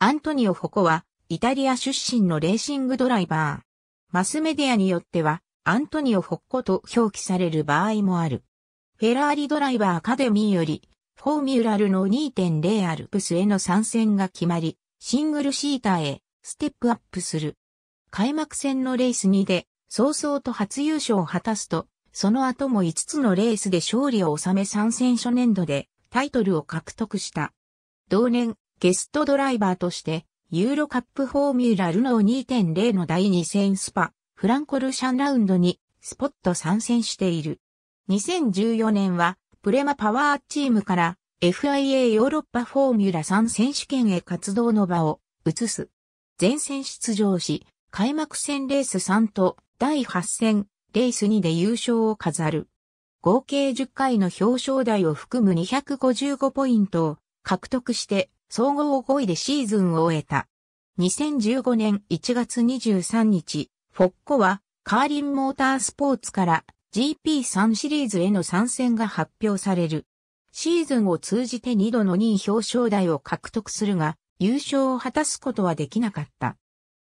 アントニオ・ホコは、イタリア出身のレーシングドライバー。マスメディアによっては、アントニオ・ホッコと表記される場合もある。フェラーリドライバーアカデミーより、フォーミュラルの2.0アルプスへの参戦が決まり、シングルシーターへステップアップする。開幕戦のレース2で、早々と初優勝を果たすと、その後も5つのレースで勝利を収め参戦初年度でタイトルを獲得した。同年、ゲストドライバーとして、ユーロカップフォーミュラルノー2.0の第2戦スパ、フランコルシャンラウンドに、スポット参戦している。2014年は、プレマパワーチームから、FIA ヨーロッパフォーミュラ3選手権へ活動の場を移す。前線出場し、開幕戦レース3と第8戦レース2で優勝を飾る。合計10回の表彰台を含む255ポイントを獲得して総合5位でシーズンを終えた。2015年1月23日、フォッコはカーリンモータースポーツから GP3 シリーズへの参戦が発表される。シーズンを通じて2度の2位表彰台を獲得するが、優勝を果たすことはできなかった。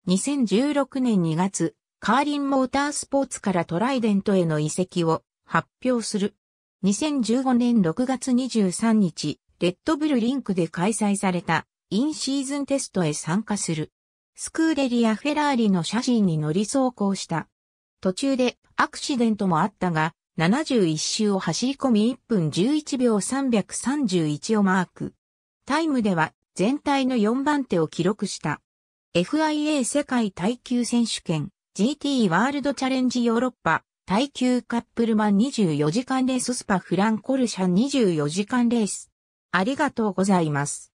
2016年2月、カーリンモータースポーツからトライデントへの移籍を発表する。2015年6月23日、レッドブルリンクで開催されたインシーズンテストへ参加する。スクーデリア・フェラーリの写真に乗り走行した。途中でアクシデントもあったが、71周を走り込み1分11秒331をマーク。タイムでは全体の4番手を記録した。FIA 世界耐久選手権 GT ワールドチャレンジヨーロッパ耐久カップルマン24時間レーススパフランコルシャン24時間レースありがとうございます。